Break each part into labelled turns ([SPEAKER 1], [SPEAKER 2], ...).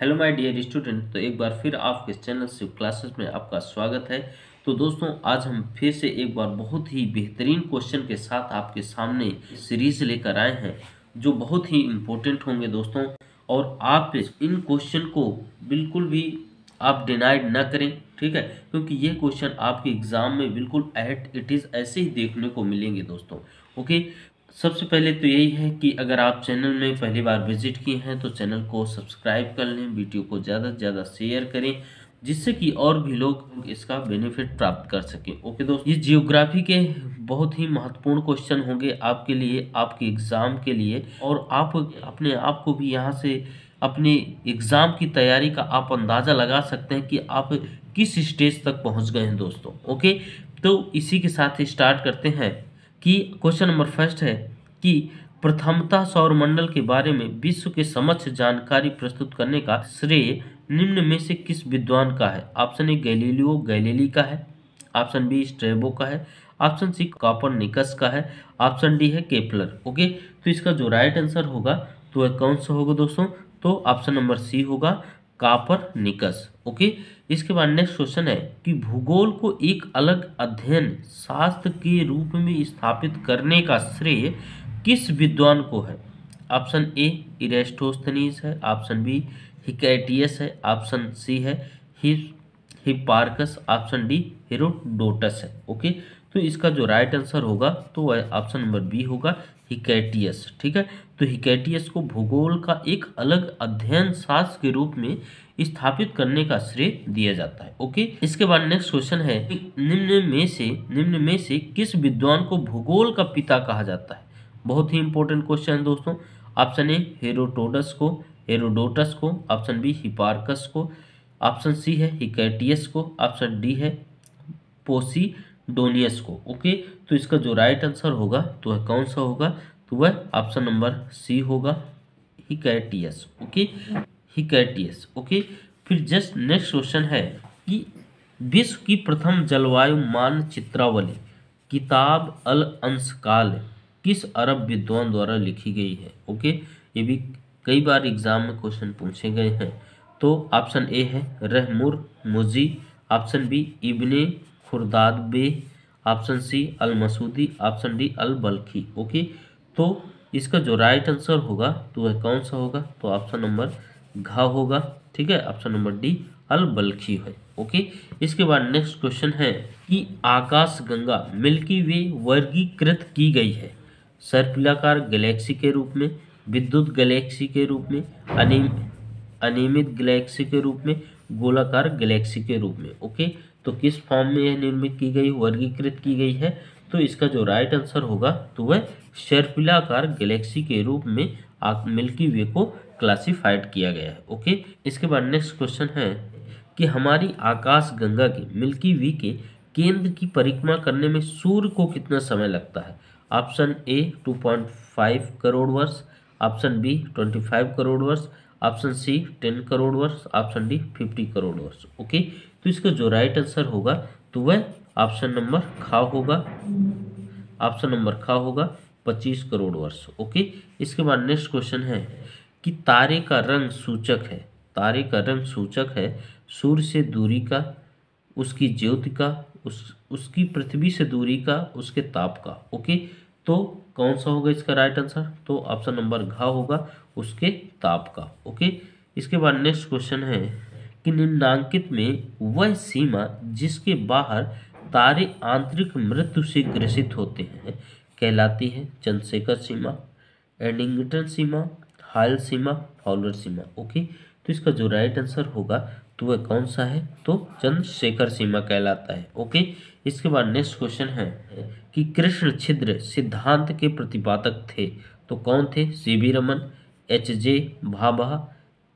[SPEAKER 1] hello my dear student तो एक बार फिर आपके चैनल से क्लासेस में आपका स्वागत है तो दोस्तों आज हम फिर से एक बार बहुत ही बेहतरीन क्वेश्चन के साथ आपके सामने सीरीज लेकर आए हैं जो बहुत ही इम्पोर्टेंट होंगे दोस्तों और आप इन क्वेश्चन को बिल्कुल भी आप डिनाइड ना करें ठीक है क्योंकि ये क्वेश्चन आपके एग्ज़ाम में बिल्कुल एट इट इज़ ऐसे ही देखने को मिलेंगे दोस्तों ओके सबसे पहले तो यही है कि अगर आप चैनल में पहली बार विजिट किए हैं तो चैनल को सब्सक्राइब कर लें वीडियो को ज़्यादा से ज़्यादा शेयर करें जिससे कि और भी लोग इसका बेनिफिट प्राप्त कर सकें ओके दोस्तों ये जियोग्राफी के बहुत ही महत्वपूर्ण क्वेश्चन होंगे आपके लिए आपके एग्ज़ाम के लिए और आप अपने आप को भी यहाँ से अपने एग्ज़ाम की तैयारी का आप अंदाज़ा लगा सकते हैं कि आप किस स्टेज तक पहुँच गए हैं दोस्तों ओके तो इसी के साथ स्टार्ट करते हैं कि क्वेश्चन नंबर फर्स्ट है कि सौर सौरमंडल के बारे में विश्व के समक्ष जानकारी प्रस्तुत करने का श्रेय निम्न में से किस विद्वान का है ऑप्शन ए गैलीलियो गैलीली का है ऑप्शन बी स्ट्रेबो का है ऑप्शन सी कॉपर निकस का है ऑप्शन डी है केपलर ओके तो इसका जो राइट आंसर होगा तो वह कौन सा होगा दोस्तों तो ऑप्शन नंबर सी होगा कापर निकस ओके इसके बाद नेक्स्ट क्वेश्चन है कि भूगोल को एक अलग अध्ययन शास्त्र के रूप में स्थापित करने का श्रेय किस विद्वान को है ऑप्शन ए इरेस्टोस्थनीस है ऑप्शन बी हिकेटियस है ऑप्शन सी है हिपार्कस ऑप्शन डी हिरोडोटस है ओके तो इसका जो राइट आंसर होगा तो वह ऑप्शन नंबर बी होगा हिकैटियस ठीक है तो हिकैटियस को भूगोल का एक अलग अध्ययन शास्त्र के रूप में स्थापित करने का श्रेय दिया जाता है ओके इसके बाद नेक्स्ट क्वेश्चन है निम्न में से निम्न में से किस विद्वान को भूगोल का पिता कहा जाता है बहुत ही इंपॉर्टेंट क्वेश्चन है दोस्तों ऑप्शन ए हेरोटोडस को हेरोडोटस को ऑप्शन बी हिपार्कस को ऑप्शन सी है हिकैटियस को ऑप्शन डी है पोसी डोलियस को ओके तो इसका जो राइट आंसर होगा तो वह कौन सा होगा तो वह ऑप्शन नंबर सी होगा हिकैटियस ओके हिकैटियस ओके फिर जस्ट नेक्स्ट क्वेश्चन है कि विश्व की प्रथम जलवायु मान चित्रावली किताब अल अंशकाल किस अरब विद्वान द्वारा लिखी गई है ओके ये भी कई बार एग्जाम में क्वेश्चन पूछे गए हैं तो ऑप्शन ए है Ramhormuzi option B Ibn Khordadbeh option C Al Masudi option D Al Balkhi okay तो इसका जो राइट आंसर होगा तो वह कौन सा होगा तो ऑप्शन नंबर घा होगा ठीक है option number D Al Balkhi है ओके इसके बाद नेक्स्ट क्वेश्चन है कि आकाश गंगा मिल्की वे वर्गीकृत की गई है सर्पिलाकार गैलेक्सी के रूप में विद्युत गैलेक्सी के रूप में अनियमित गैलेक्सी के रूप में गोलाकार गैलेक्सी के रूप में ओके तो किस फॉर्म में यह निर्मित की गई वर्गीकृत की गई है तो इसका जो राइट आंसर होगा तो वह शर्पिलाकार गैलेक्सी के रूप में मिल्की वे को क्लासिफाइड किया गया है ओके इसके बाद नेक्स्ट क्वेश्चन है कि हमारी आकाश गंगा के मिल्की वे के केंद्र की परिक्रमा करने में सूर्य को कितना समय लगता है ऑप्शन ए 2.5 करोड़ वर्ष ऑप्शन बी 25 करोड़ वर्ष ऑप्शन सी टेन करोड़ वर्ष ऑप्शन डी फिफ्टी करोड़ वर्ष ओके तो इसका जो राइट आंसर होगा तो वह ऑप्शन नंबर खा होगा ऑप्शन नंबर खा होगा पच्चीस करोड़ वर्ष ओके इसके बाद नेक्स्ट क्वेश्चन है कि तारे का रंग सूचक है तारे का रंग सूचक है सूर्य से दूरी का उसकी ज्योति का उस उसकी पृथ्वी से दूरी का उसके ताप का ओके तो कौन सा होगा इसका राइट आंसर तो ऑप्शन नंबर घा होगा उसके ताप का ओके इसके बाद नेक्स्ट क्वेश्चन है कि निम्नांकित में वह सीमा जिसके बाहर तारे आंतरिक मृत्यु से ग्रसित होते हैं कहलाती है चंद्रशेखर सीमा एडिंगटन सीमा हाल सीमा फॉलर सीमा ओके तो इसका जो राइट आंसर होगा तो वह कौन सा है तो चंद्रशेखर सीमा कहलाता है ओके इसके बाद नेक्स्ट क्वेश्चन है कि कृष्ण छिद्र सिद्धांत के प्रतिपादक थे तो कौन थे C B Raman H J Bhabha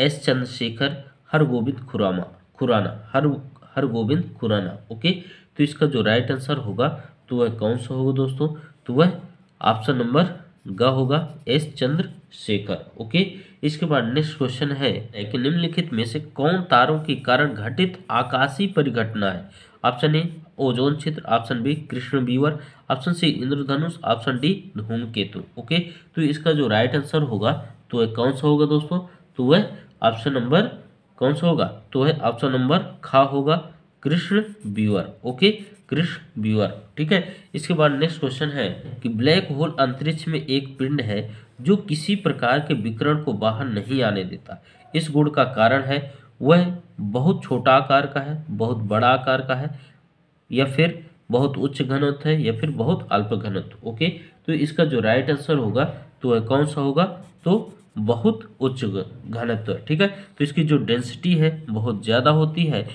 [SPEAKER 1] S Chandrasekhar Hargobind Khurama Khurana Har Hargobind Khurana okay तो इसका जो राइट आंसर होगा तो वह कौन सा होगा दोस्तों तो वह ऑप्शन नंबर ग होगा एस चंद्रशेखर ओके इसके बाद नेक्स्ट क्वेश्चन है कि निम्नलिखित में से कौन तारों के कारण घटित आकाशीय परिघटना है ऑप्शन ए ओजोन क्षेत्र ऑप्शन बी कृष्ण बीवर ऑप्शन सी इंद्रधनुष ऑप्शन डी धूमकेतु ओके तो इसका जो राइट आंसर होगा तो वह कौन सा होगा दोस्तों तो वह ऑप्शन नंबर कौन सा होगा तो वह ऑप्शन नंबर खा होगा कृष्ण बीवर ओके कृष्ण बीवर ठीक है इसके बाद नेक्स्ट क्वेश्चन है कि ब्लैक होल अंतरिक्ष में एक पिंड है जो किसी प्रकार के विकरण को बाहर नहीं आने देता इस गुण का कारण है वह बहुत छोटा आकार का है बहुत बड़ा आकार का है या फिर बहुत उच्च घनत्व है या फिर बहुत अल्प घनत्व ओके तो इसका जो राइट आंसर होगा तो वह कौन सा होगा तो बहुत उच्च घनत्व ठीक है तो इसकी जो डेंसिटी है बहुत ज़्यादा होती है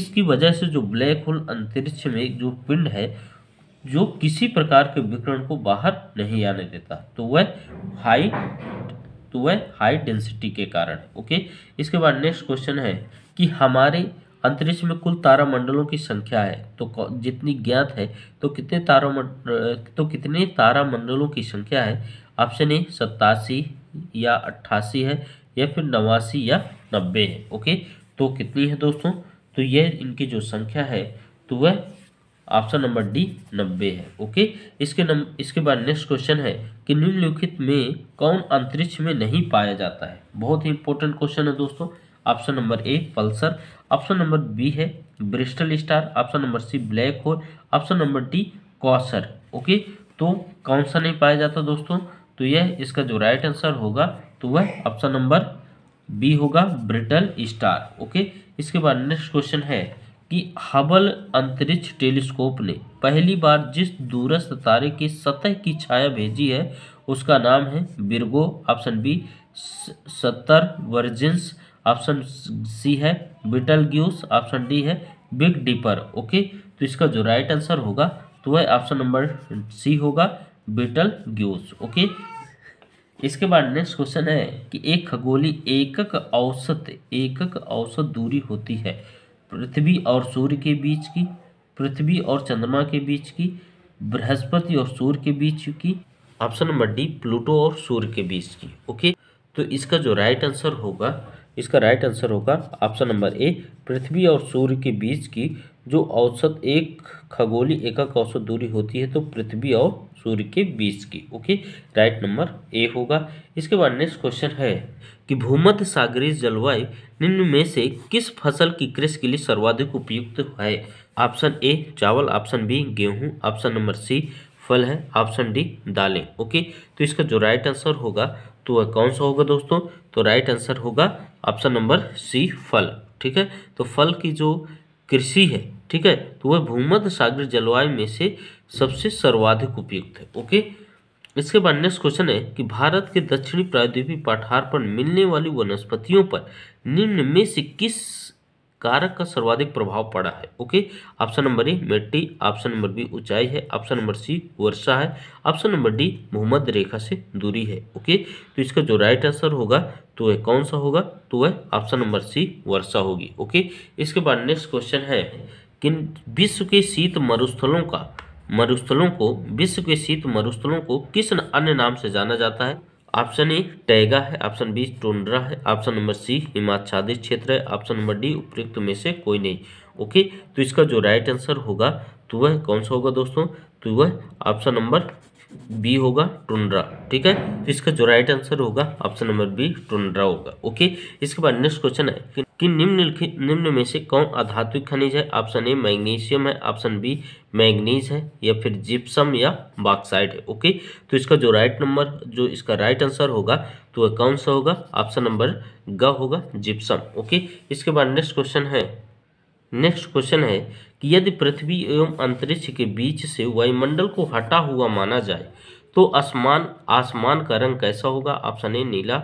[SPEAKER 1] इसकी वजह से जो ब्लैक होल अंतरिक्ष में जो पिंड है जो किसी प्रकार के विकिरण को बाहर नहीं आने देता तो वह हाई तो वह हाई डेंसिटी के कारण ओके इसके बाद नेक्स्ट क्वेश्चन है कि हमारे अंतरिक्ष में कुल तारामंडलों की संख्या है तो जितनी ज्ञात है तो कितने तारा तो कितने तारामंडलों की संख्या है ऑप्शन ए सत्तासी या अट्ठासी है या फिर नवासी या नब्बे है ओके तो कितनी है दोस्तों तो यह इनकी जो संख्या है तो वह ऑप्शन नंबर डी नब्बे है ओके इसके नम इसके बाद नेक्स्ट क्वेश्चन है कि निम्नलिखित में कौन अंतरिक्ष में नहीं पाया जाता है बहुत ही इंपॉर्टेंट क्वेश्चन है दोस्तों option number A pulsar option number B है brittle star option number C black hole option number D quasar okay तो कौन सा नहीं पाया जाता दोस्तों तो यह इसका जो राइट आंसर होगा तो वह ऑप्शन नंबर बी होगा ब्रिटल स्टार ओके इसके बाद नेक्स्ट क्वेश्चन है कि हबल अंतरिक्ष टेलीस्कोप ने पहली बार जिस दूरस्थ तारे की सतह की छाया भेजी है उसका नाम है बिरगो ऑप्शन बी सत्तर वर्जिन्स ऑप्शन सी है बिटल ग्यूस ऑप्शन डी है बिग डिपर ओके तो इसका जो राइट आंसर होगा तो वह ऑप्शन नंबर सी होगा बिटल ग्यूस ओके इसके बाद नेक्स्ट क्वेश्चन है कि एक खगोली एकक औसत एकक औसत दूरी होती है पृथ्वी और सूर्य के बीच की पृथ्वी और चंद्रमा के बीच की बृहस्पति और सूर्य के बीच की ऑप्शन नंबर डी प्लूटो और सूर्य के बीच की ओके तो इसका जो राइट आंसर होगा इसका राइट आंसर होगा ऑप्शन नंबर ए पृथ्वी और सूर्य के बीच की जो औसत एक खगोली एकक औसत दूरी होती है तो पृथ्वी और सूर्य के बीच की ओके राइट नंबर ए होगा इसके बाद नेक्स्ट क्वेश्चन है कि भूमध्य सागरीय जलवायु निम्न में से किस फसल की कृषि के लिए सर्वाधिक उपयुक्त है ऑप्शन ए चावल ऑप्शन बी गेहूं ऑप्शन नंबर सी फल है ऑप्शन डी दालें ओके तो इसका जो राइट आंसर होगा तो वह कौन सा होगा दोस्तों तो राइट आंसर होगा ऑप्शन नंबर सी फल ठीक है तो फल की जो कृषि है ठीक है तो वह भूमध्य सागर जलवायु में से सबसे सर्वाधिक उपयुक्त है ओके इसके बाद नेक्स्ट क्वेश्चन है कि भारत के दक्षिणी प्रायद्वीपी पठार पर मिलने वाली वनस्पतियों पर निम्न में से किस कारक का सर्वाधिक प्रभाव पड़ा है ओके ऑप्शन नंबर ए मिट्टी ऑप्शन नंबर बी ऊंचाई है ऑप्शन नंबर सी वर्षा है ऑप्शन नंबर डी भूमध्य रेखा से दूरी है ओके तो इसका जो राइट आंसर होगा तो वह कौन सा होगा तो वह ऑप्शन नंबर सी वर्षा होगी ओके इसके बाद नेक्स्ट क्वेश्चन है विश्व के शीत मरुस्थलों का मरुस्थलों को विश्व के शीत मरुस्थलों को किस अन्य नाम से जाना जाता है ऑप्शन ए टैगा है ऑप्शन बी टोंड्रा है ऑप्शन नंबर सी हिमाचादित क्षेत्र है ऑप्शन नंबर डी उपयुक्त में से कोई नहीं ओके तो इसका जो राइट आंसर होगा तो वह कौन सा होगा दोस्तों तो वह ऑप्शन नंबर बी होगा टुंड्रा ठीक है तो इसका जो राइट आंसर होगा ऑप्शन नंबर बी टुंड्रा होगा ओके इसके बाद नेक्स्ट क्वेश्चन है कि, कि निम्न निम्न में से कौन आधात्विक खनिज है ऑप्शन ए मैग्नीशियम है ऑप्शन बी मैग्नीज है या फिर जिप्सम या बाक्साइड है ओके तो इसका जो राइट नंबर जो इसका राइट आंसर होगा तो वह कौन सा होगा ऑप्शन नंबर ग होगा जिप्सम ओके इसके बाद नेक्स्ट क्वेश्चन है नेक्स्ट क्वेश्चन है कि यदि पृथ्वी एवं अंतरिक्ष के बीच से वायुमंडल को हटा हुआ माना जाए तो आसमान आसमान का रंग कैसा होगा ऑप्शन ए नीला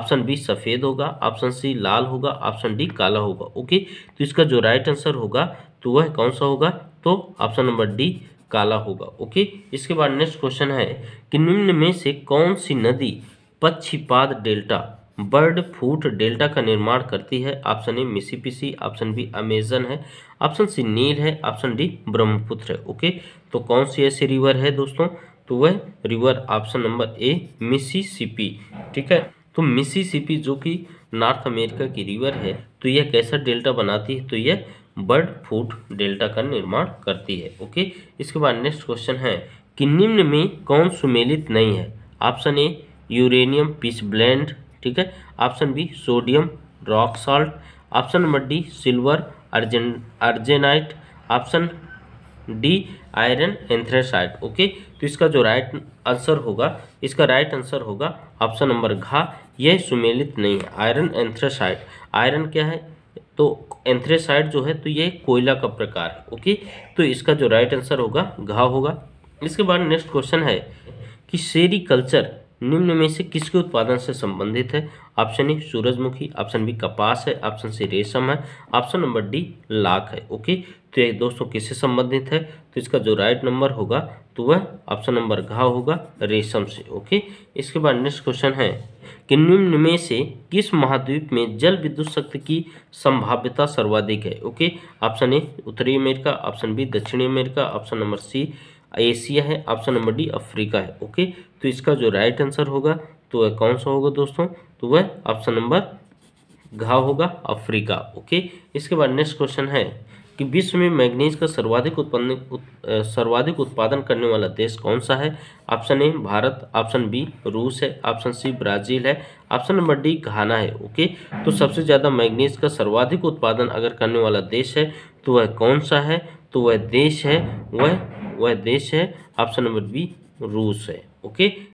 [SPEAKER 1] ऑप्शन बी सफ़ेद होगा ऑप्शन सी लाल होगा ऑप्शन डी काला होगा ओके तो इसका जो राइट आंसर होगा तो वह कौन सा होगा तो ऑप्शन नंबर डी काला होगा ओके इसके बाद नेक्स्ट क्वेश्चन है कि निम्न में से कौन सी नदी पक्षीपाद डेल्टा बर्ड फूट डेल्टा का निर्माण करती है option A Mississippi option B Amazon है ऑप्शन सी नील है ऑप्शन डी ब्रह्मपुत्र है ओके तो कौन सी ऐसी रिवर है दोस्तों तो वह river option number A Mississippi ठीक है तो मिसिसिपी जो कि नॉर्थ अमेरिका की रिवर है तो यह कैसा डेल्टा बनाती है तो यह बर्ड फूट डेल्टा का निर्माण करती है ओके इसके बाद नेक्स्ट क्वेश्चन है कि निम्न में कौन सुमेलित नहीं है option A uranium pitchblende ठीक है option B sodium rock salt option number D silver अर्जेन argentite option D iron anthracite okay तो इसका जो राइट आंसर होगा इसका राइट आंसर होगा ऑप्शन नंबर घा यह सुमेलित नहीं है आयरन एंथ्रेसाइट आयरन क्या है तो एंथ्रेसाइट जो है तो ये कोयला का प्रकार है ओके तो इसका जो राइट आंसर होगा घा होगा इसके बाद नेक्स्ट क्वेश्चन है कि सेरी कल्चर निम्न में से किसके उत्पादन से संबंधित है ऑप्शन ए सूरजमुखी ऑप्शन बी कपास है ऑप्शन सी रेशम है ऑप्शन नंबर डी लाख है ओके तो ये दोस्तों किससे संबंधित है तो इसका जो राइट नंबर होगा तो वह ऑप्शन नंबर घा होगा रेशम से ओके इसके बाद नेक्स्ट क्वेश्चन है कि निम्न में से किस महाद्वीप में जल विद्युत शक्ति की संभाव्यता सर्वाधिक है ओके ऑप्शन ए उत्तरी अमेरिका ऑप्शन बी दक्षिणी America option number C Asia है ऑप्शन नंबर डी अफ्रीका है ओके तो इसका जो राइट आंसर होगा तो वह कौन सा होगा दोस्तों तो वह ऑप्शन नंबर घा होगा अफ्रीका ओके इसके बाद नेक्स्ट क्वेश्चन है कि विश्व में मैग्नीज का सर्वाधिक उत्पन्न उत, सर्वाधिक उत्पादन करने वाला देश कौन सा है option A Bharat option B रूस है ऑप्शन सी ब्राजील है ऑप्शन नंबर डी घाना है ओके तो सबसे ज़्यादा मैग्नीज का सर्वाधिक उत्पादन अगर करने वाला देश है तो वह कौन सा है तो वह देश है वह वह देश है ऑप्शन नंबर बी रूस है ओके